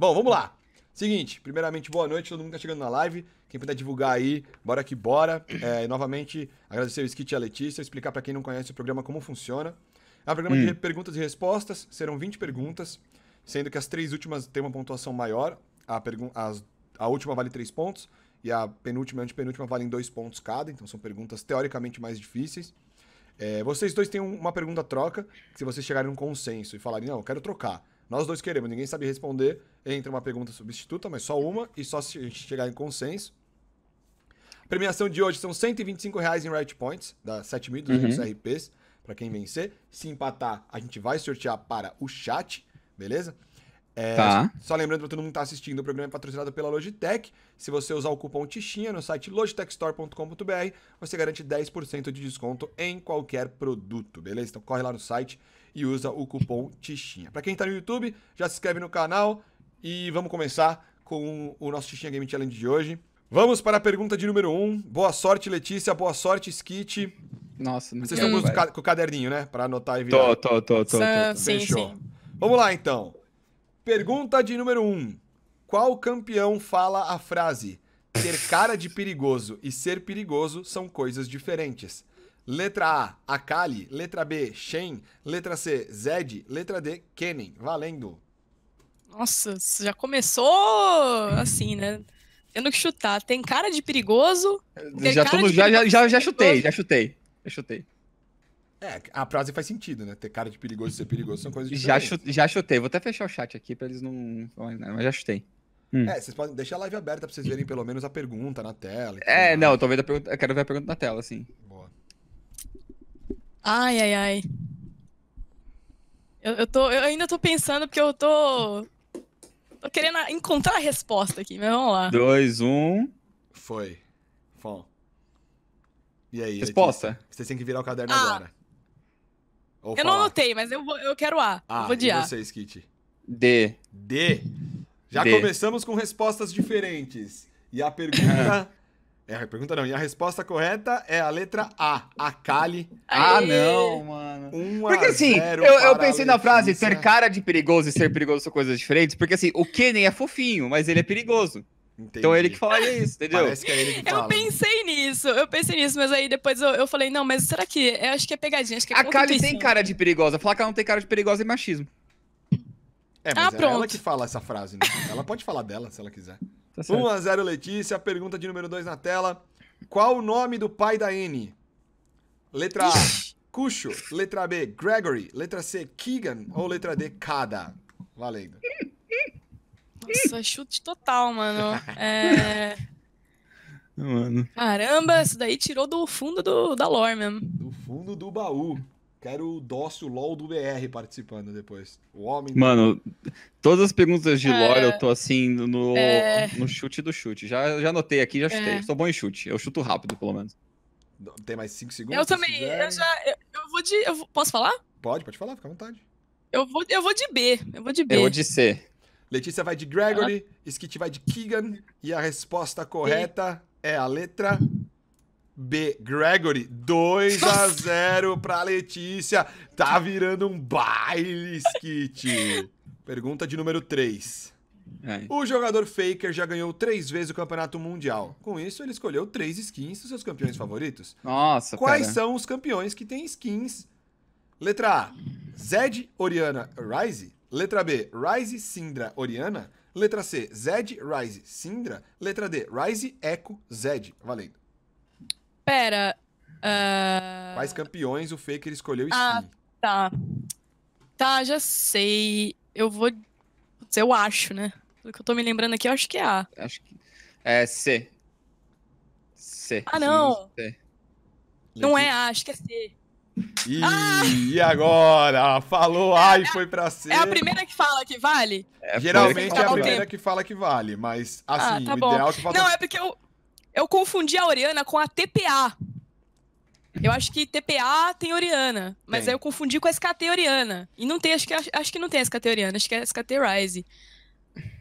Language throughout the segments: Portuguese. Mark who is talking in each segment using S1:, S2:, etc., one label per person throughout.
S1: Bom, vamos lá. Seguinte, primeiramente, boa noite, todo mundo que tá chegando na live. Quem puder divulgar aí, bora que bora. É, novamente, agradecer o Skit e a Letícia, explicar para quem não conhece o programa como funciona. É um programa hum. de perguntas e respostas, serão 20 perguntas, sendo que as três últimas têm uma pontuação maior. A, as, a última vale 3 pontos e a penúltima e a antepenúltima valem 2 pontos cada, então são perguntas teoricamente mais difíceis. É, vocês dois têm um, uma pergunta troca, se vocês chegarem a um consenso e falarem, não, eu quero trocar nós dois queremos, ninguém sabe responder. Entra uma pergunta substituta, mas só uma, e só se a gente chegar em consenso. A premiação de hoje são 125 reais em Right Points, da 7.200 uhum. RPs, para quem vencer. Se empatar, a gente vai sortear para o chat, beleza? É, tá. Só lembrando para todo mundo que tá assistindo, o programa é patrocinado pela Logitech. Se você usar o cupom TIXINHA no site logitechstore.com.br, você garante 10% de desconto em qualquer produto, beleza? Então corre lá no site e usa o cupom TIXINHA. Para quem tá no YouTube, já se inscreve no canal e vamos começar com o nosso TIXINHA Game Challenge de hoje. Vamos para a pergunta de número 1. Um. Boa sorte, Letícia. Boa sorte, Skit. Nossa, não Vocês estão com, o caderninho, né? Para anotar e virar. Tô, tô, tô, tô. tô, tô. Sim, Fechou. Sim. Vamos lá, então. Pergunta de número 1. Um. Qual campeão fala a frase ter cara de perigoso e ser perigoso são coisas diferentes? Letra A, Akali. Letra B, Shen. Letra C, Zed. Letra D, Kennen. Valendo.
S2: Nossa, já começou assim, né? Tendo que chutar. Tem cara de perigoso. Já, tô, já, já, já, já chutei, já
S3: chutei. Já chutei.
S2: É, a frase faz
S3: sentido, né? Ter cara de perigoso e ser perigoso são coisas diferentes. Já, já chutei. Vou até fechar o chat aqui pra eles não mas já chutei. Hum.
S1: É, vocês podem deixar a live aberta pra vocês verem pelo menos
S3: a pergunta na tela. É, não, eu tô vendo a pergunta. Eu quero ver a pergunta na tela, sim. Boa.
S2: Ai, ai, ai. Eu, eu, tô, eu ainda tô pensando porque eu tô. Tô querendo encontrar a resposta aqui, mas vamos lá.
S1: Dois, um. Foi. Fom. E aí? Resposta? Vocês têm que virar o caderno ah. agora. Ou eu falar. não
S2: anotei, mas eu, vou, eu quero A. Ah, vou de e A.
S1: vocês, Kit? D. D. Já D. começamos com respostas diferentes. E a pergunta. é, a pergunta não. E a resposta correta é a letra A. A Kali. Ah, não, mano.
S2: porque assim, eu, eu
S3: pensei na frase ter cara de perigoso e ser perigoso são coisas diferentes. Porque assim, o Kenny é fofinho, mas ele é perigoso.
S2: Entendi. Então ele que fala isso, entendeu? Parece que é ele que fala. Eu pensei nisso, eu pensei nisso, mas aí depois eu, eu falei, não, mas será que. Eu acho que é pegadinha, acho que é A Kali tem cara
S3: de perigosa. Falar que ela não tem cara de perigosa é machismo. É, ah, mas ah, é ela que fala essa frase,
S1: né? Ela pode falar dela se ela quiser. Tá 1x0 Letícia, pergunta de número 2 na tela. Qual o nome do pai da N? Letra A, Cuxo. Letra B, Gregory. Letra C, Keegan. Ou letra D, Kada? Valendo.
S2: Nossa, chute total, mano. É... Mano. Caramba, isso daí tirou do fundo do, da lore mesmo. Do
S1: fundo do baú. Quero o dócil LOL do BR participando depois. O homem. Mano,
S3: todas as perguntas de é... lore eu tô assim no, é... no chute do chute. Já, já anotei aqui, já é. chutei. É... Sou bom em chute. Eu chuto rápido, pelo menos. Tem mais 5 segundos? Eu também.
S2: Quiser. Eu já. Eu, eu vou de. Eu, posso falar?
S1: Pode, pode falar, fica à vontade.
S2: Eu vou, eu vou de B. Eu vou de B. Eu vou de
S1: C. Letícia vai de Gregory, ah. Skit vai de Keegan e a resposta correta e? é a letra B. Gregory, 2 a 0 para Letícia. Tá virando um baile, Skit. Pergunta de número 3. É. O jogador Faker já ganhou três vezes o campeonato mundial. Com isso, ele escolheu três skins dos seus campeões favoritos.
S3: Nossa, Quais cara. são os
S1: campeões que têm skins? Letra A, Zed Oriana Rise. Letra B, Rise Sindra Oriana. Letra C, Zed Rise Sindra. Letra D, Rise Echo Zed. Valendo.
S2: Pera. Uh... Quais
S1: campeões o Faker escolheu e Ah,
S2: tá. Tá, já sei. Eu vou. Eu acho, né? Pelo que eu tô me lembrando aqui, eu acho que é A.
S3: Acho que. É C. C.
S2: Ah, não!
S3: C. Não
S2: é A, acho que é C.
S3: E, ah! e
S1: agora? Falou, é, ai, é foi pra ser. É a
S2: primeira que fala que vale? É, Geralmente é a primeira
S1: que fala que vale, mas ah, assim, ah, tá o bom. ideal é que falta... Não, é
S2: porque eu, eu confundi a Oriana com a TPA. Eu acho que TPA tem Oriana, mas tem. aí eu confundi com a SKT Oriana. E não tem, acho que, acho que não tem a SKT Oriana, acho que é SKT Rise.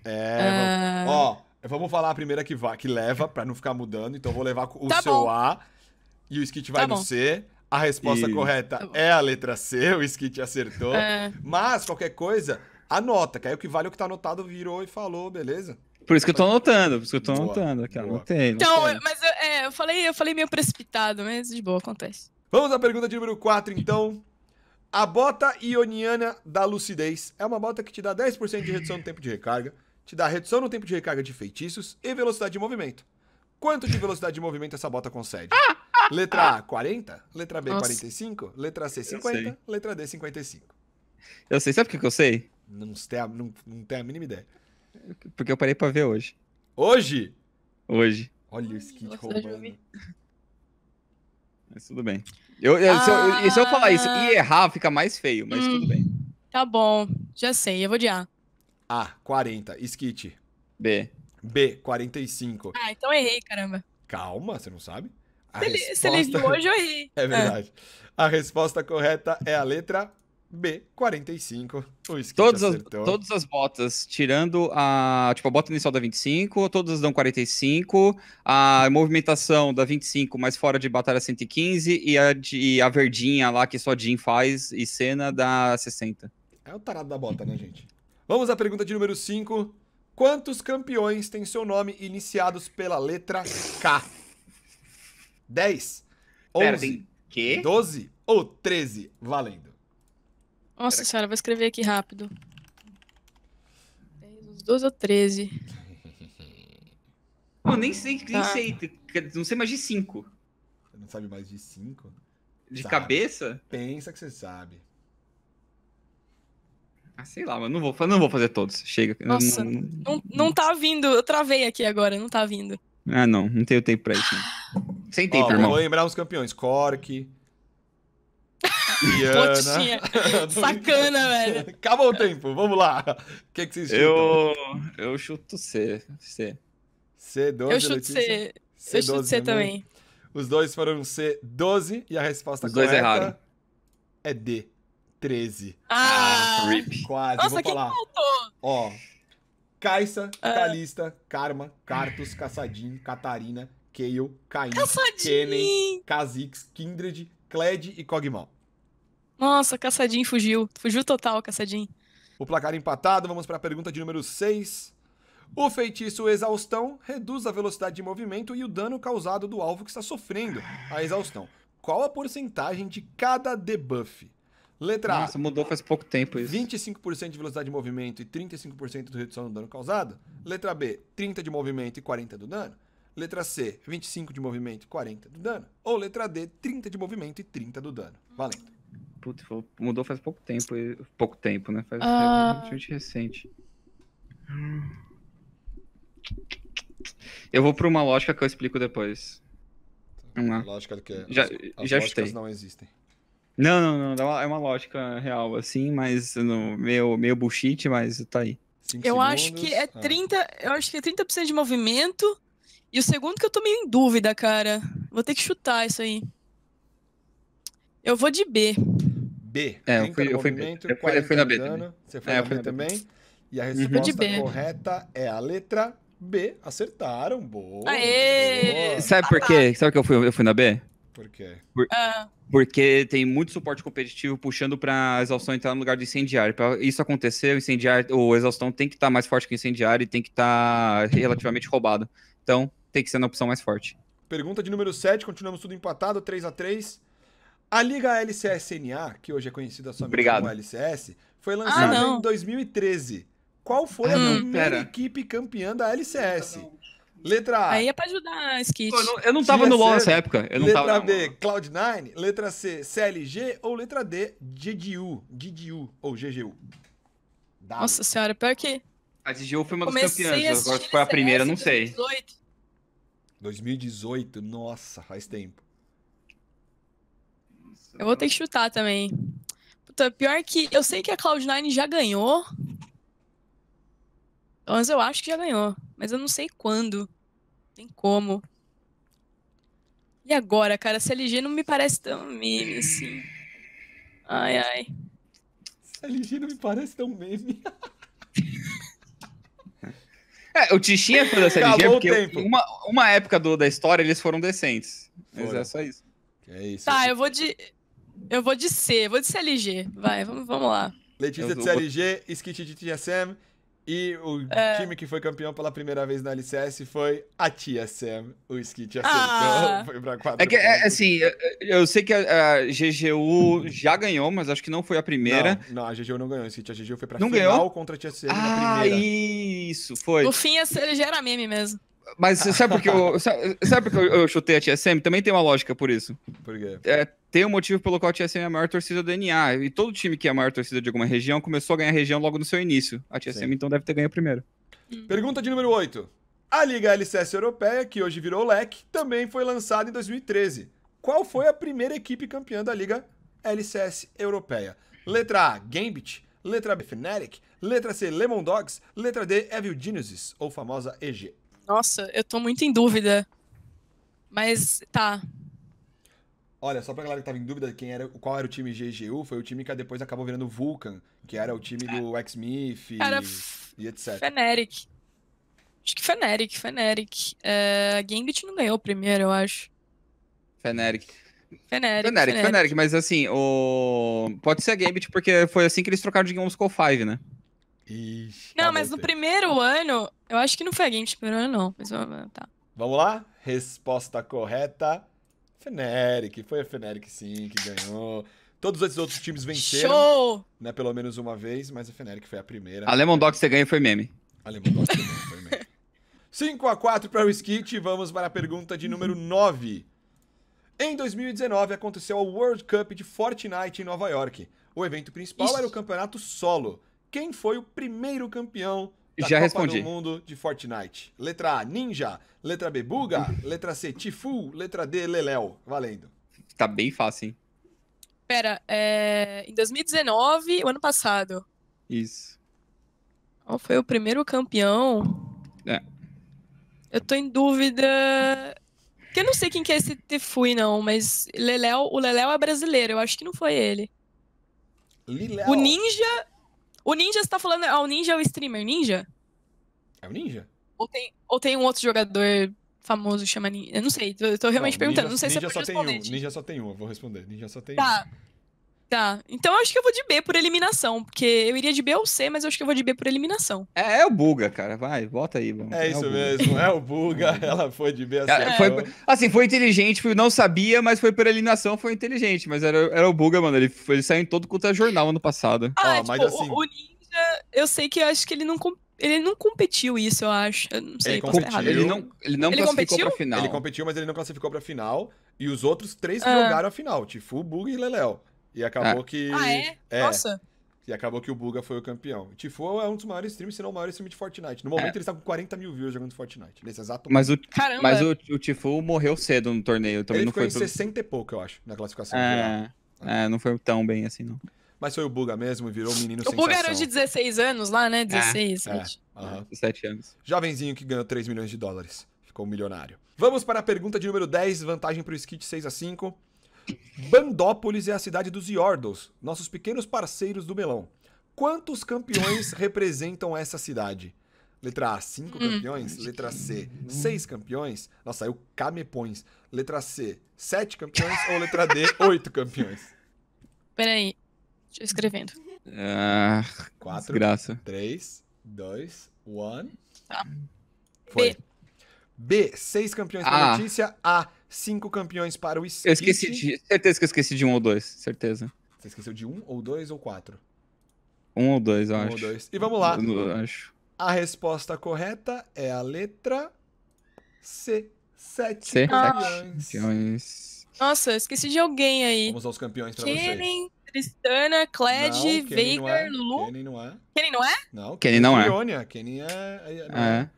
S1: É, uh... ó, vamos falar a primeira que, vai, que leva, pra não ficar mudando, então vou levar o tá seu bom. A e o Skit tá vai tá no bom. C. A resposta correta tá é a letra C, o
S3: Skit acertou. É.
S1: Mas, qualquer coisa, anota, que aí o que vale é o que tá anotado virou e falou, beleza?
S3: Por isso que eu tô tá. anotando, por isso que eu tô boa, anotando aqui, anotei. Então, eu,
S2: mas eu, é, eu, falei, eu falei meio precipitado, mas de boa, acontece. Vamos à pergunta de número 4, então.
S1: A bota ioniana da lucidez é uma bota que te dá 10% de redução no tempo de recarga, te dá redução no tempo de recarga de feitiços e velocidade de movimento. Quanto de velocidade de movimento essa bota concede? Ah! Letra A, 40. Letra B, Nossa. 45. Letra C, 50. Letra D, 55.
S3: Eu sei. Sabe o que eu sei?
S1: Não tenho, a, não, não a mínima ideia.
S3: Porque eu parei pra ver hoje. Hoje? Hoje. Olha o skit roubando. Mas tudo bem. Eu, eu, ah... se, eu, e se eu ah. falar isso e errar, fica mais feio, mas hum,
S2: tudo bem. Tá bom, já sei, eu vou de A.
S3: A, 40.
S1: Skit. B. B, 45.
S2: Ah, então errei, caramba.
S1: Calma, você não sabe?
S2: A se, resposta... viu hoje, eu ri.
S1: É verdade. É. A resposta correta é a letra B, 45. O todas, as, todas
S3: as botas, tirando a. Tipo, a bota inicial da 25, todas dão 45. A movimentação da 25, mas fora de batalha 115. E a, de, a verdinha lá que só Jim faz e cena dá 60.
S1: É o tarado da bota, né, gente? Vamos à pergunta de número 5. Quantos campeões têm seu nome iniciados pela letra K? 10, Pera, 11, tem... Quê? 12 ou 13. Valendo.
S2: Nossa Pera senhora, aqui. vou escrever aqui rápido. 12 ou 13. Eu nem sei, nem ah. sei.
S3: Não sei mais de
S1: 5. Você não sabe mais de 5? De sabe. cabeça? Pensa que você sabe.
S3: Ah, sei lá, mas não vou, não vou fazer todos. Chega. Nossa, não,
S2: não, não tá vindo. Eu travei aqui agora, não tá vindo.
S3: Ah, não. Não tenho tempo pra isso.
S1: Não. Sem tempo, Ó, irmão. Vou lembrar os campeões. Cork.
S2: Potinha. Sacana,
S1: velho. Acabou o tempo. Vamos lá. O que, é que vocês
S2: chutam?
S3: Eu, eu chuto C. C. C12, Eu chuto C. C12 eu chuto C também. também.
S1: Os dois foram C12 e a resposta Os correta dois erraram. é D13.
S2: Ah, ah
S1: Quase, Nossa, vou falar. Faltou? Ó, Caixa, ah. Calista, Karma, Cartus, Caçadin, Catarina, Kayle, Caim, Kenen, Kha'Zix, Kindred, Kled e Cogmal.
S2: Nossa, Caçadin fugiu. Fugiu total, Caçadin.
S1: O placar empatado, vamos para a pergunta de número 6. O feitiço Exaustão reduz a velocidade de movimento e o dano causado do alvo que está sofrendo a exaustão. Qual a porcentagem de cada debuff? Letra A. Nossa, mudou faz pouco tempo isso. 25% de velocidade de movimento e 35% de redução do dano causado. Letra B, 30 de movimento e 40 do dano. Letra C, 25 de movimento e
S3: 40 do dano. Ou letra D, 30 de movimento e 30 do dano. Valendo. Putz, mudou faz pouco tempo. Pouco tempo, né? Faz ah. relativamente recente. Eu vou pra uma lógica que eu explico depois. Uma...
S1: Tá. Lógica do que? Já, As já lógicas chutei. não existem.
S3: Não, não, não. É uma lógica real, assim, mas no, meio, meio bullshit, mas tá aí. É tá. eu acho que
S2: é 30. Eu acho que é 30% de movimento. E o segundo que eu tô meio em dúvida, cara. Vou ter que chutar isso aí. Eu vou de B.
S1: B. É, eu fui, eu fui, B. Eu fui, eu fui na B. Também. Né? Você foi é, na B,
S3: também. E a uhum.
S1: resposta uhum.
S2: correta
S1: é a letra B. Acertaram. Boa. Aê!
S3: Boa. Sabe por quê? Sabe que eu fui, eu fui na B? Por quê? Por, ah. Porque tem muito suporte competitivo puxando para exaustão entrar no lugar do incendiário. Para isso acontecer, o incendiário, o exaustão tem que estar tá mais forte que o incendiário e tem que estar tá relativamente roubado. Então, tem que ser na opção mais forte.
S1: Pergunta de número 7, continuamos tudo empatado, 3 a 3 A Liga LCSNA, que hoje é conhecida somente Obrigado. como LCS, foi ah, lançada ah, em 2013. Qual foi ah, a primeira pera. equipe campeã da LCS? Não, não. Letra A. Aí é pra
S2: ajudar, Skit. Eu não, eu não tava no LoL nessa época.
S1: Eu letra não tava, B, Cloud9. Letra C, CLG. Ou letra D, GDU. GDU ou GGU.
S2: W. Nossa senhora, pior que...
S1: A GGU foi uma das campeãs. Agora foi a primeira, não sei. 2018. 2018, nossa, faz tempo.
S2: Eu vou ter que chutar também. Puta, pior que... Eu sei que a Cloud9 já ganhou... Mas eu acho que já ganhou, mas eu não sei quando. Tem como. E agora, cara? CLG não me parece tão meme assim. Ai, ai. CLG não me parece tão meme. É, o Tichinha é foi da CLG Acabou porque
S3: uma, uma época do, da história eles foram decentes. Mas Fora. é só isso. É isso. Tá,
S2: eu vou de. Eu vou de C, vou de CLG. Vai, vamos, vamos lá.
S1: Letícia de CLG, Skit de TSM. E o é. time que foi campeão pela primeira vez na LCS foi a Tia Sam. O Skit acertou, ah. Então, foi pra quatro. É que, é, assim,
S3: eu, sei que a, a GGU já ganhou, mas acho que não foi a primeira. Não, não a GGU não ganhou, o Skit. A GGU foi pra não final ganhou?
S1: contra a Tia Sam ah,
S2: na primeira. Ah, isso, foi. No fim, é ele já era meme mesmo.
S3: Mas sabe porque eu, sabe, sabe porque eu, eu, chutei a TSM? Também tem uma lógica por isso. Por quê? É, tem um motivo pelo qual a TSM é a maior torcida do DNA. E todo time que é a maior torcida de alguma região começou a ganhar região logo no seu início. A TSM Sim. então deve ter ganho primeiro.
S1: Hum. Pergunta de número 8. A Liga LCS Europeia, que hoje virou LEC, também foi lançada em 2013. Qual foi a primeira equipe campeã da Liga LCS Europeia? Letra A, Gambit. Letra B, Fnatic. Letra C, Lemon Dogs. Letra D, Evil Geniuses, ou famosa EG.
S2: Nossa, eu tô muito em dúvida. Mas tá.
S1: Olha, só pra galera que tava em dúvida quem era, qual era o time GGU, foi o time que depois acabou virando Vulcan, que era o time do é. x e, e, etc.
S2: Feneric. Acho que Feneric, Feneric. É, Gambit não ganhou o primeiro, eu acho. Feneric. Feneric, Feneric, Feneric. Feneric
S3: mas assim, o... pode ser a Gambit, porque foi assim que eles trocaram de Gamesco 5, né?
S2: Ixi, não, mas no primeiro ano, eu acho que não foi a Game não. Mas tá.
S3: Vamos lá? Resposta correta.
S1: Feneric. Foi a Feneric, sim, que ganhou. Todos esses outros times venceram. Show! Né, pelo menos uma vez, mas a Feneric foi a primeira. A Lemon
S3: Dogs você ganhou foi meme.
S1: A Lemon Dogs também foi meme. 5x4 para o Skit. Vamos para a pergunta de número 9. Em 2019, aconteceu a World Cup de Fortnite em Nova York. O evento principal Isso. era o campeonato solo. Quem foi o primeiro campeão já Copa respondi. do Mundo de Fortnite? Letra A, Ninja. Letra B, Buga. Letra C, Tifu. Letra D,
S3: Leléu. Valendo. Tá bem fácil, hein?
S2: Pera, é... em 2019, o ano passado. Isso. Qual foi o primeiro campeão? É. Eu tô em dúvida. Porque eu não sei quem que é esse tifu não, mas Leléu, o Leléu é brasileiro, eu acho que não foi ele. O Ninja o Ninja, você tá falando. Ah, o Ninja é o streamer Ninja? É o Ninja. Ou tem, ou tem um outro jogador famoso que chama Ninja? Eu não sei, eu tô realmente não, perguntando, ninja, não sei ninja se só tem um, Ninja
S1: só tem um, eu vou responder. Ninja só tem tá.
S2: um. Tá. Então eu acho que eu vou de B por eliminação, porque eu iria de B ou C, mas eu acho que eu vou de B por eliminação.
S3: É, é o Buga, cara. Vai, volta aí, mano. É, é isso mesmo, é, é o Buga. Ela foi de B a C. É, foi, assim, foi inteligente, foi, não sabia, mas foi por eliminação, foi inteligente. Mas era, era o Buga, mano. Ele, foi, ele saiu em todo contra é jornal ano passado. Ah, ah tipo, mas assim... o,
S2: o Ninja, eu sei que eu acho que ele não ele não competiu isso, eu acho. Eu não sei. Ele, competiu, ele não, ele não ele classificou competiu? pra final. Ele
S1: competiu, mas ele não classificou pra final. E os outros três ah. jogaram a final. Tifu, Bug e Leléo. E acabou ah. que. Ah, é? é? Nossa. E
S3: acabou que o Buga foi o campeão.
S1: O Tifu é um dos maiores streams, se não o maior stream de Fortnite. No momento é. ele está com 40 mil views jogando Fortnite. Nesse exato mas momento. O, Caramba. Mas o,
S3: o Tifo morreu cedo no torneio. Também ele não ficou foi em 60
S1: e pouco, eu acho, na classificação. É,
S3: é. não foi tão bem assim, não. Mas foi o Buga mesmo, virou um menino O Buga era de
S2: 16 anos lá, né? 16, é. 17.
S3: É. Uhum.
S1: anos. Jovenzinho que ganhou 3 milhões de dólares. Ficou um milionário. Vamos para a pergunta de número 10, vantagem para o Skit 6 a 5. Bandópolis é a cidade dos Yordos, nossos pequenos parceiros do melão. Quantos campeões representam essa cidade? Letra A, cinco hum. campeões. Letra C, seis campeões. Nossa, saiu camepões. Letra C, sete campeões. ou letra D, oito campeões.
S2: Peraí, deixa escrevendo.
S3: Ah,
S2: Quatro.
S1: 3, 2, 1. Foi. B, seis campeões ah. pra notícia. A, cinco campeões para o skate. Eu esqueci de.
S3: Certeza que eu esqueci de um ou dois, certeza. Você esqueceu de um ou dois ou quatro? Um ou dois, eu um acho. Ou dois. E vamos lá. Eu acho.
S1: A resposta
S2: correta
S1: é a letra
S2: C. Sete C, campeões.
S1: campeões.
S2: Nossa, esqueci de alguém aí. Vamos aos campeões pra Kenin, vocês. Tristana, Kled é. Veigar, Lulu. Kenny não é. Kenny não é? Não, Kenny não é. Kenny
S1: é. Kenny é, é... é.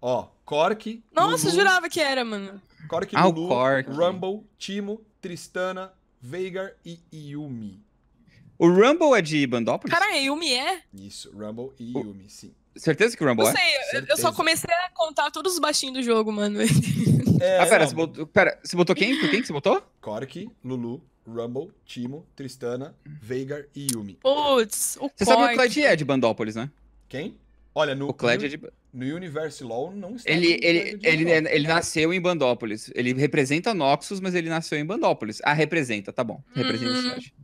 S1: Ó, Cork.
S2: Nossa, Lulu. jurava que era, mano. Cork, ah, Lulu, Cork. Rumble,
S1: Timo, Tristana, Veigar e Yumi.
S3: O Rumble é de Bandópolis?
S2: Cara, Yumi é?
S3: Isso, Rumble e o... Yumi, sim. Certeza que o Rumble não é? sei, é? Eu, eu só
S2: comecei a contar todos os baixinhos do jogo, mano. Ah,
S3: é, ah, pera, você botou, pera, você botou
S2: quem? Por quem que
S1: você botou? Cork, Lulu, Rumble, Timo, Tristana, Veigar e Yumi.
S2: Putz, o Cork. Você sabe sabe que o Clyde
S1: é
S3: de Bandópolis, né? Quem? Olha, no, o
S2: no, é
S1: de... no Universe Law não está. Ele, ele, ele,
S3: ele nasceu em Bandópolis. Ele representa Noxus, mas ele nasceu em Bandópolis. Ah, representa, tá bom. Representa uhum. cidade.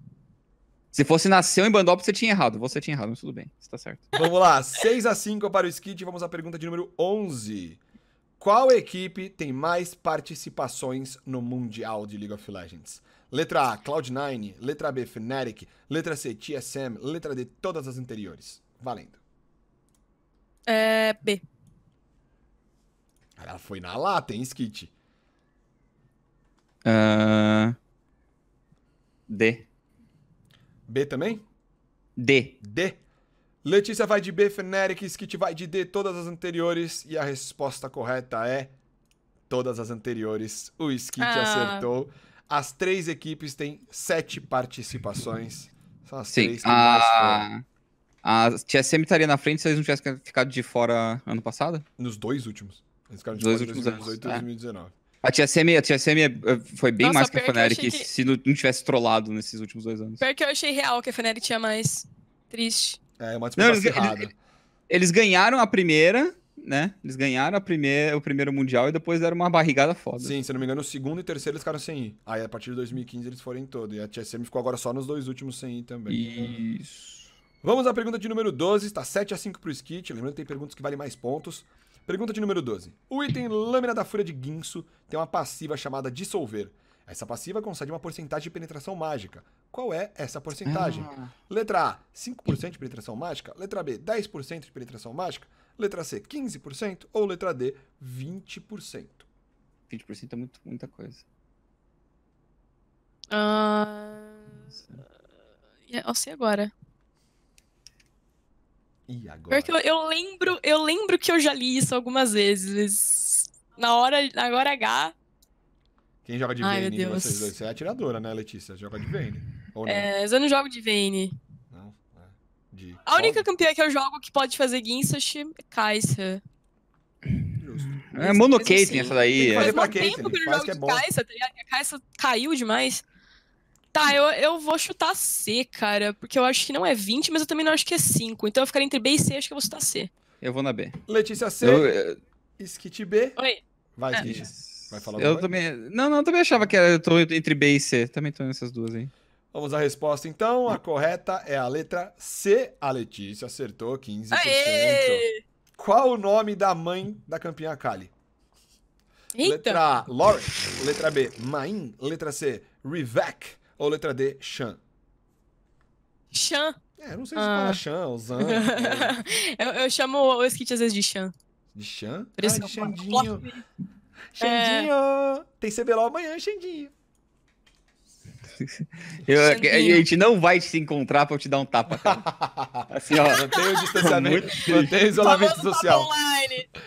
S3: Se fosse nasceu em Bandópolis, você tinha errado. Você tinha errado, mas tudo bem. Está certo.
S1: Vamos lá. 6 a 5 para o Skit. Vamos à pergunta de número 11. Qual equipe tem mais participações no Mundial de League of Legends? Letra A, Cloud9. Letra B, Fnatic. Letra C, TSM. Letra D, todas as anteriores. Valendo.
S2: É. B.
S1: Ela foi na lata, hein, Skit?
S3: Uh... D.
S1: B também? D. D. Letícia vai de B, Feneric, Skit vai de D, todas as anteriores. E a resposta correta é todas as anteriores. O Skit ah. acertou. As três equipes têm sete participações. São as Sim. três que ah. mais
S3: foram. A TSM estaria tá na frente se eles não tivessem ficado de fora ano passado? Nos dois últimos. Eles ficaram de dois fora anos. 2018 e 2019. É. A TSM, a TSM eh, foi bem Nossa, mais que a Fnatic que... se não, tivesse trollado nesses últimos dois anos.
S2: Pior que eu achei real que a Fnatic tinha mais. Triste.
S3: É, é uma disputa não, eles, eles, eles, ganharam a primeira, né? Eles ganharam a primeira, o primeiro Mundial e depois deram uma barrigada foda. Sim, se não me engano, o segundo e terceiro eles
S1: ficaram sem ir. Aí a partir de 2015 eles foram em todo. E a TSM ficou agora só nos dois últimos sem ir também. Isso. Vamos à pergunta de número 12, está 7 a 5 para o Skit. Lembrando que tem perguntas que valem mais pontos. Pergunta de número 12. O item Lâmina da Fúria de Guinso tem uma passiva chamada Dissolver. Essa passiva concede uma porcentagem de penetração mágica. Qual é essa porcentagem? Ah. Letra A, 5% de penetração mágica. Letra B, 10% de penetração mágica. Letra C, 15%. Ou letra D, 20%. 20% é muito, muita coisa.
S2: Ah, eu sei agora. E agora? Porque eu, eu, lembro, eu lembro que eu já li isso algumas vezes. Na hora, na hora H.
S1: Quem joga de Ai, Vayne? Vocês dois? Você é atiradora, né, Letícia? Joga de Vayne. Ou não?
S2: É, mas eu não jogo de Vayne. Não, é. De... A única campeã que eu jogo que pode fazer Ginsash é Kai'Sa.
S3: É mono Caitlyn assim, essa daí. É. Faz é. tempo que eu não que é de
S2: Kai'Sa, tá A Kai'Sa caiu demais. Tá, eu, eu vou chutar C, cara, porque eu acho que não é 20, mas eu também não acho que é 5. Então eu ficaria entre B e C, acho que eu vou chutar C.
S3: Eu vou na B. Letícia C, eu,
S2: Skit B. Oi. Vai, ah.
S3: Vai falar Eu também... Não, não, eu também achava que era, eu tô entre B e C. Também tô nessas duas aí.
S1: Vamos à resposta, então. A correta é a letra C. A Letícia acertou 15%. Aê! Qual o nome da mãe da campeã Kali? Eita. Letra A, Lauren. Letra B, Main. Letra C, Rivek. Ou letra D, Chan?
S2: Chan. É, não sei se ah. fala Chan ou Zan. Né? eu, eu, chamo o skit às vezes de Chan.
S3: De Chan? Por
S2: isso Ai, Xandinho. Xandinho!
S1: É... Tem CBLOL amanhã,
S2: Xandinho.
S3: Eu, a, gente não vai se encontrar pra eu te dar um tapa, cara. Assim, ó. Mantém o tá distanciamento, Mantenha o isolamento social.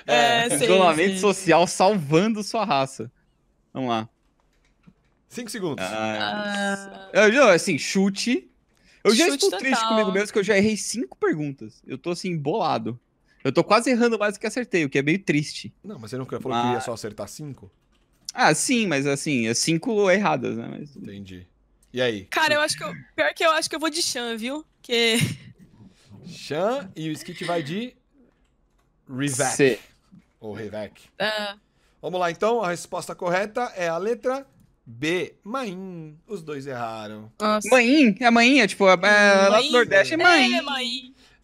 S3: É, é, sim, isolamento sim. social salvando sua raça. Vamos lá. Cinco segundos. Ah. ah. Eu, assim, chute. Eu já estou triste comigo mesmo que eu já errei cinco perguntas. Eu tô assim, bolado. Eu tô quase errando mais do que acertei, o que é meio triste. Não, mas você não falou mas... que ia só acertar cinco? Ah, sim, mas assim, é cinco erradas, né? Mas... Entendi. E aí?
S2: Cara, eu acho que eu... pior que eu acho que eu vou de Chan, viu? Que Chan e o Skit vai de Revac. C.
S1: Ou Revac. Ah. Vamos lá, então. A resposta correta é a letra B, Maim. Os dois erraram.
S3: Nossa. é A Maim é tipo, a, é, é lá do Nordeste é, é Maim.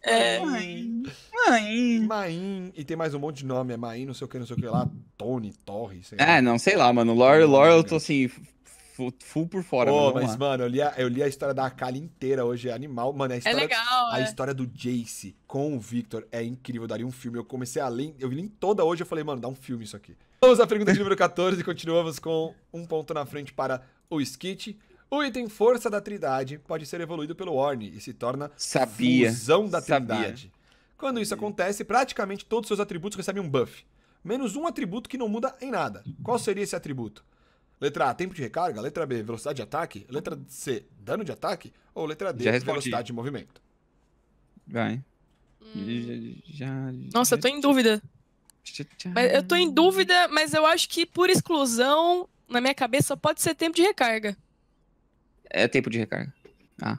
S1: É, Maim. É. E tem mais um monte de nome, é Maim, não sei o que, não sei o que lá. Tony, Torre, sei lá. É,
S3: não sei lá, mano. Lore, Lore, eu tô assim, full, full por fora. mano mas,
S1: mano, eu li, a, eu li a história da Akali inteira hoje, é animal. Mano, a é história, é legal, a é. história do Jace com o Victor é incrível, daria um filme. Eu comecei a ler, eu li toda hoje, eu falei, mano, dá um filme isso aqui. Vamos à pergunta de número 14 e continuamos com um ponto na frente para o Skit. O item Força da Trindade pode ser evoluído pelo Orne e se torna
S3: Sabia. Fusão da Trindade.
S1: Sabia. Quando isso acontece, praticamente todos os seus atributos recebem um buff. Menos um atributo que não muda em nada. Qual seria esse atributo? Letra A, tempo de recarga. Letra B, velocidade de ataque. Letra C, dano de ataque. Ou letra D, velocidade de movimento.
S3: Vai. Hum.
S2: Nossa, eu tô em dúvida. Mas eu tô em dúvida, mas eu acho que por exclusão, na minha cabeça, só pode ser tempo de recarga.
S3: É tempo de recarga. Ah.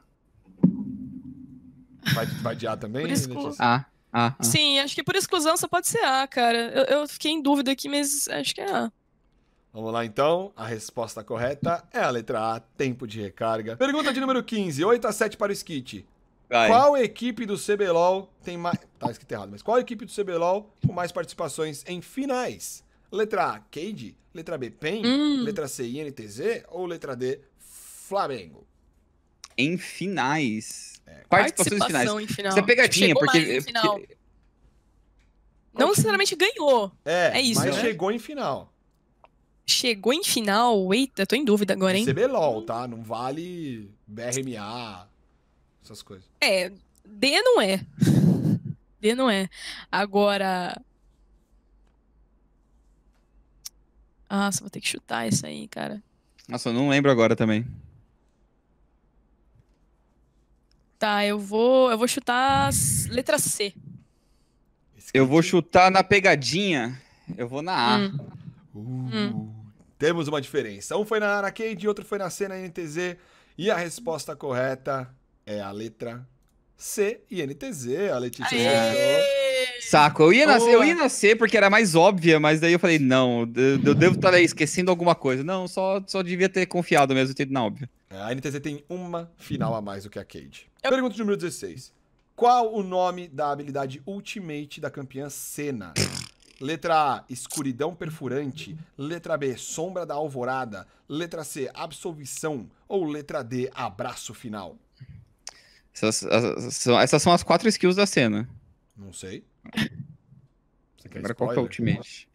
S3: Vai, vai de A também? Por exclu... A. A, A.
S2: Sim, acho que por exclusão só pode ser A, cara. Eu, eu fiquei em dúvida aqui, mas acho que é A.
S1: Vamos lá então, a resposta correta é a letra A, tempo de recarga. Pergunta de número 15, 8 a 7 para o Skit. Vai. Qual equipe do CBLOL tem mais. Tá escrito errado, mas qual equipe do CBLOL com mais participações em finais? Letra A, Cade? Letra B, PEN? Hum. Letra C, INTZ? Ou letra D, Flamengo?
S3: Em finais. É, participações em finais. Em final. Isso é pegadinha, porque. porque...
S2: Não necessariamente ganhou. É, é isso. Mas né? chegou em final chegou em final. Eita, tô em dúvida agora, hein?
S1: CBLOL, tá? Não vale BRMA, essas coisas.
S2: É, D não é. D não é. Agora. Nossa, vou ter que chutar isso aí, cara.
S3: Nossa, eu não lembro agora também.
S2: Tá, eu vou, eu vou chutar letra C.
S3: Eu vou chutar na pegadinha. Eu vou na A. Hum. Uh, hum. Temos uma diferença.
S2: Um foi na
S1: Arcade e outro foi na cena NTZ. E a resposta correta é a letra C e NTZ. A Letícia
S3: Saco, eu ia, nascer, eu ia nascer porque era mais óbvia, mas daí eu falei, não, eu, eu devo estar esquecendo alguma coisa. Não, só, só devia ter confiado mesmo, ter na óbvia. É, a NTZ tem uma final a mais do que a Cade.
S1: Eu... Pergunta número 16. Qual o nome da habilidade Ultimate da campeã Senna? Letra A, escuridão perfurante. Letra B, sombra da alvorada. Letra C, absolvição. Ou letra D, abraço final.
S3: Essas, essas são as quatro skills da cena. Não sei. Você quer Agora qual é o ultimate?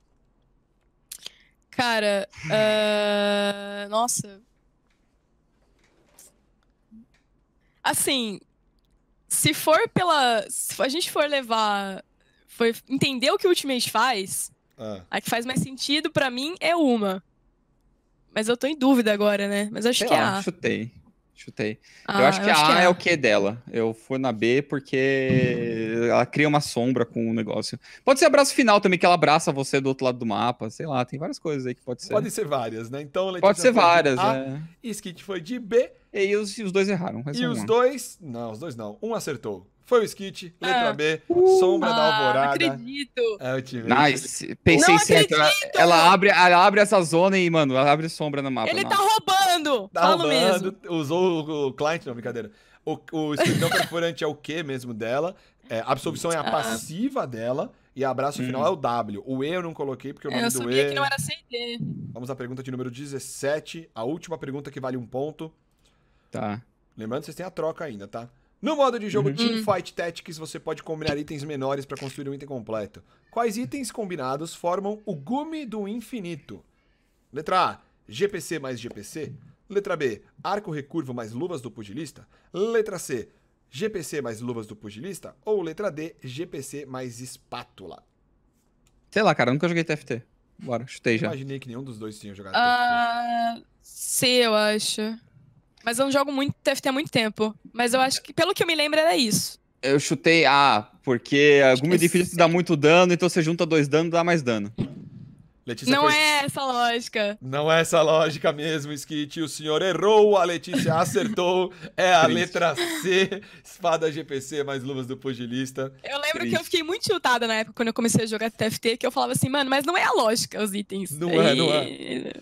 S2: Cara, uh... nossa. Assim, se for pela. Se a gente for levar foi entender o que o Ultimate faz. Ah. A que faz mais sentido para mim é uma. Mas eu tô em dúvida agora, né? Mas acho Sei que lá, é a.
S3: Chutei. Chutei. Ah, eu acho que eu a acho A que é. é o que dela. Eu fui na B porque ela cria uma sombra com o negócio. Pode ser abraço final também, que ela abraça você do outro lado do mapa. Sei lá, tem várias coisas aí que pode ser. Pode ser
S1: várias, né? Então, Letícia Pode ser várias, né
S3: é. Skit foi de B. E os, os dois erraram. E os um.
S1: dois. Não, os dois não. Um acertou. Foi o Skit, letra ah, B, Sombra ah, da Alvorada. acredito. É o time. Nice.
S3: Pensei não certo. Ela, ela, abre, ela abre essa zona e, mano, ela abre sombra no mapa. Ele tá
S2: roubando. Tá Falo roubando. Mesmo.
S1: Usou o, o client, não, brincadeira. O, o escritão perfurante é o que mesmo dela. É, absorção é a ah. passiva dela. E abraço hum. final é o W. O E eu não coloquei porque o é, nome eu do E... Eu que não era sem E. Vamos à pergunta de número 17. A última pergunta que vale um ponto. Tá. Lembrando, vocês têm a troca ainda, tá? No modo de jogo uhum. Teamfight hum. Tactics, você pode combinar itens menores para construir um item completo. Quais itens combinados formam o gume do infinito? Letra A, GPC mais GPC. Letra B, arco recurvo mais luvas do pugilista. Letra C, GPC mais luvas do pugilista. Ou letra D, GPC mais espátula.
S3: Sei lá, cara, nunca joguei TFT. Bora, chutei já. Imaginei que nenhum dos dois tinha jogado.
S2: Ah, uh, C, eu acho. Mas eu não jogo muito TFT há muito tempo. Mas eu acho que, pelo que eu me lembro, era isso.
S3: Eu chutei A, porque é alguma edifício dá muito dano, então você junta dois danos dá mais dano.
S1: Letícia
S2: não fez... é essa lógica.
S1: Não é essa lógica mesmo, Skit. O senhor errou, a Letícia acertou. É a Triste. letra C, espada GPC mais luvas do pugilista. Eu lembro Triste. que eu
S2: fiquei muito chutada na época quando eu comecei a jogar TFT, que eu falava assim, mano, mas não é a lógica os itens. Não e... é, não é.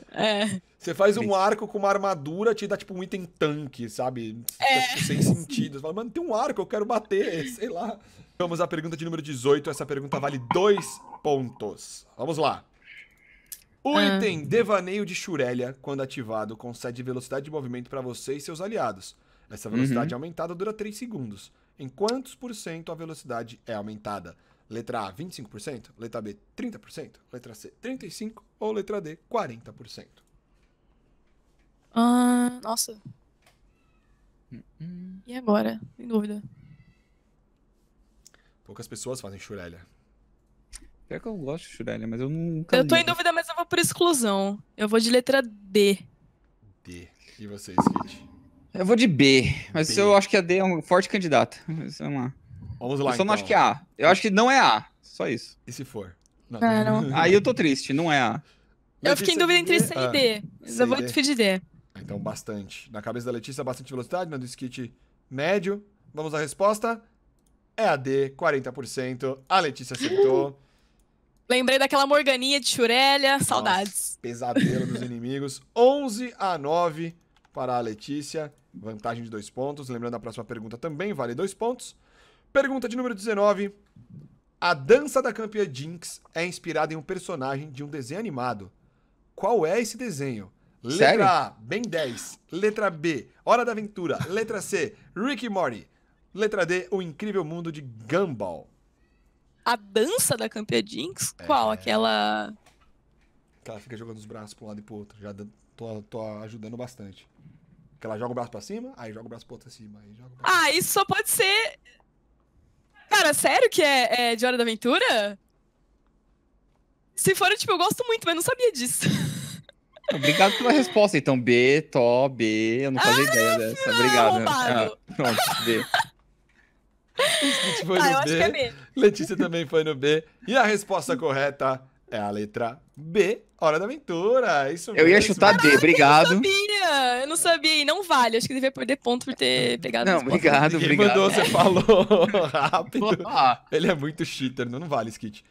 S2: É. Você faz um arco
S1: com uma armadura, te dá tipo um item tanque, sabe? É. Tipo, sem
S2: sentido. Você fala, mano, tem um arco,
S1: eu quero bater, sei lá. Vamos à pergunta de número 18. Essa pergunta vale dois pontos. Vamos lá. O ah. item Devaneio de Shurelia, quando ativado, concede velocidade de movimento para você e seus aliados. Essa uhum. velocidade uhum. aumentada dura 3 segundos. Em quantos por cento a velocidade é aumentada? Letra A, 25%, letra B, 30%, letra C, 35% ou letra D, 40%?
S2: Ah, nossa. Hum, hum. E agora? Sem dúvida.
S1: Poucas pessoas fazem Shurelia. Pior que eu gosto
S3: de Shurelia, mas eu nunca. Eu tô li. em
S2: dúvida, mas eu vou por exclusão. Eu vou de letra D.
S3: D. E você, Kit? Eu vou de B, mas B. eu acho que a D é um forte candidato. vamos lá. Vamos lá. Eu só então. não acho então. que é A. Eu acho que não é A. Só isso. E se for? Não. Ah, não. Aí eu tô triste, não é A.
S2: Eu fiquei em dúvida entre C é e D. Ah, mas eu vou é de D. D.
S1: Ah, então, bastante. Na cabeça da Letícia, bastante velocidade, na do Skit, médio. Vamos à resposta. É a D, 40%. A Letícia acertou.
S2: Lembrei daquela morganinha de churelia, saudades.
S1: pesadelo dos inimigos.
S2: 11 a
S1: 9 para a Letícia. Vantagem de dois pontos. Lembrando, a próxima pergunta também vale dois pontos. Pergunta de número 19. A dança da campeã Jinx é inspirada em um personagem de um desenho animado. Qual é esse desenho? Letra Sério? A, Ben 10. Letra B, Hora da Aventura. Letra C, Rick Morty. Letra D, O Incrível Mundo de Gumball
S2: a dança da Campia Jinx? É, Qual? É.
S1: Aquela. Que ela fica jogando os braços pra um lado e pro outro. Já tô, tô ajudando bastante. Que ela joga o braço pra cima, aí joga o braço pro outro cima. Aí joga
S2: pra ah, isso só pode ser. Cara, sério que é, é de Hora da Aventura? Se for, tipo, eu gosto muito, mas não sabia disso.
S3: Obrigado pela resposta, então. B, to, B, eu não fazia ah, ideia dessa. Obrigado. Né? Ah, pronto, B. Skit
S2: foi ah, no B. É B.
S1: Letícia também foi no B. E a resposta correta é a letra B, Hora da Aventura. Isso Eu ia chutar Caraca, D, obrigado. Eu não
S2: sabia, eu não sabia e não vale. Acho que devia perder ponto por ter pegado. Não, obrigado, Ninguém obrigado. mandou, você é.
S1: falou rápido. Ele é muito cheater, não, vale, Skit.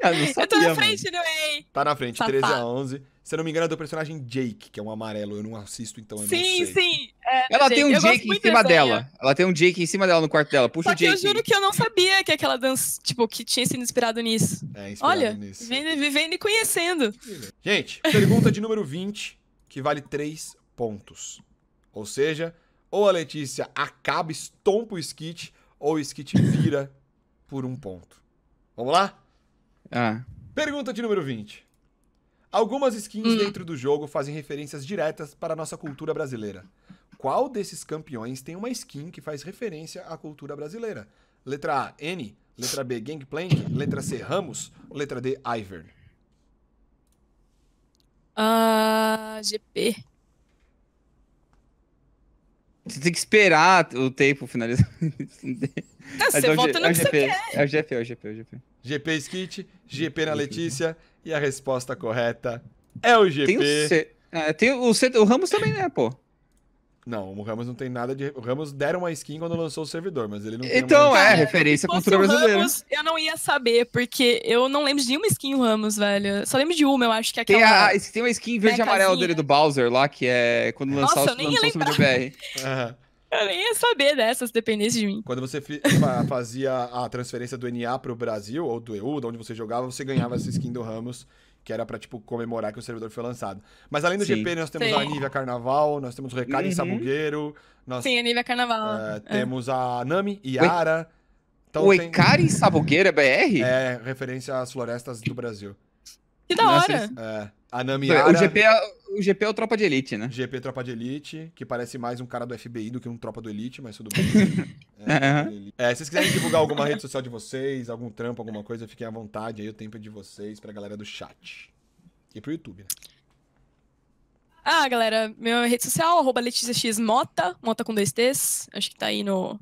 S1: Eu, ah, não sabia, eu tô na frente, do é? Tá na frente, Safá. Tá, 13 a 11. Tá. Se eu não me engano, é do personagem Jake, que é um amarelo. Eu não
S3: assisto, então eu sim, não sei. Sim, sim.
S2: É, ela tem um Jake em cima dela.
S3: Ela tem um Jake em cima dela no quarto dela.
S2: Puxa Só o Jake. eu juro que eu não sabia que aquela dança, tipo, que tinha sido inspirado nisso. É, inspirado Olha, nisso. Olha, vivendo e conhecendo. Gente, pergunta
S1: de número 20, que vale 3 pontos. Ou seja, ou a Letícia acaba, estompa o skit, ou o skit vira por um ponto. Vamos lá? Ah. Pergunta de número 20. Algumas skins hum. dentro do jogo fazem referências diretas para a nossa cultura brasileira. Qual desses campeões tem uma skin que faz referência à cultura brasileira? Letra A, N. Letra B, Gangplank. Letra C, Ramos. Letra D,
S3: Ivern.
S2: Ah, uh, GP.
S3: Você tem que esperar o tempo finalizar. Tá, você é volta no é que GP, você quer. É o GP, é o GP, é o GP. GP Skit,
S1: GP na Letícia e a resposta correta
S3: é o GP. Tem o, C... ah, tem o, C... o Ramos também,
S1: né, pô? Não, o Ramos não tem nada de. O Ramos deram uma skin quando lançou o servidor, mas ele não
S3: tem Então, é, referência à o brasileira. Ramos,
S2: eu não ia saber, porque eu não lembro de nenhuma skin do Ramos, velho. Só lembro de uma, eu acho que é aquela. Tem, a, uma...
S3: tem uma skin verde e amarela dele do Bowser lá, que é quando lançar Nossa, lançou o servidor BR. Aham. Eu
S2: nem ia saber dessas, dependesse de mim.
S3: Quando você
S1: fazia a transferência do NA pro Brasil, ou do EU, de onde você jogava, você ganhava essa skin do Ramos que era para tipo, comemorar que o servidor foi lançado. Mas além do Sim. GP, nós temos Sim. a Nivea Carnaval, nós temos o Recado uhum. em Sabugueiro. Nós, Sim,
S2: a Carnaval. É, é. Temos
S1: a Nami, Yara. Oi. Então, o Icari tem... Sabugueira é BR? É, referência às florestas do Brasil.
S2: Que da hora.
S1: É, a Namiara... O GP, é, o GP é o Tropa de Elite, né? GP é Tropa de Elite, que parece mais um cara do FBI do que um Tropa do Elite, mas tudo bem. é, uhum. é, se vocês quiserem divulgar alguma rede social de vocês, algum trampo, alguma coisa, fiquem à vontade aí, o tempo é de vocês, pra galera do chat. E pro YouTube, né?
S2: Ah, galera, minha é rede social, arroba Mota, Mota com dois T's, acho que tá aí no...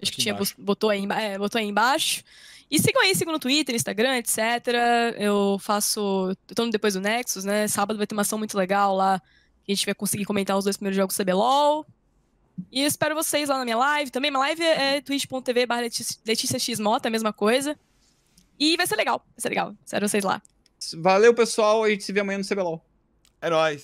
S2: Acho, que tinha, botou aí, é, botou aí embaixo. E sigam aí, sigam no Twitter, Instagram, etc. Eu faço. Eu tô depois do Nexus, né? Sábado vai ter uma ação muito legal lá. Que a gente vai conseguir comentar os dois primeiros jogos do CBLOL. E espero vocês lá na minha live. Também minha live é, é twitch.tv barra Letícia Xmota, a mesma coisa. E vai ser legal, vai ser legal. Espero vocês
S3: lá. Valeu, pessoal. A gente se vê amanhã no CBLOL. É nóis.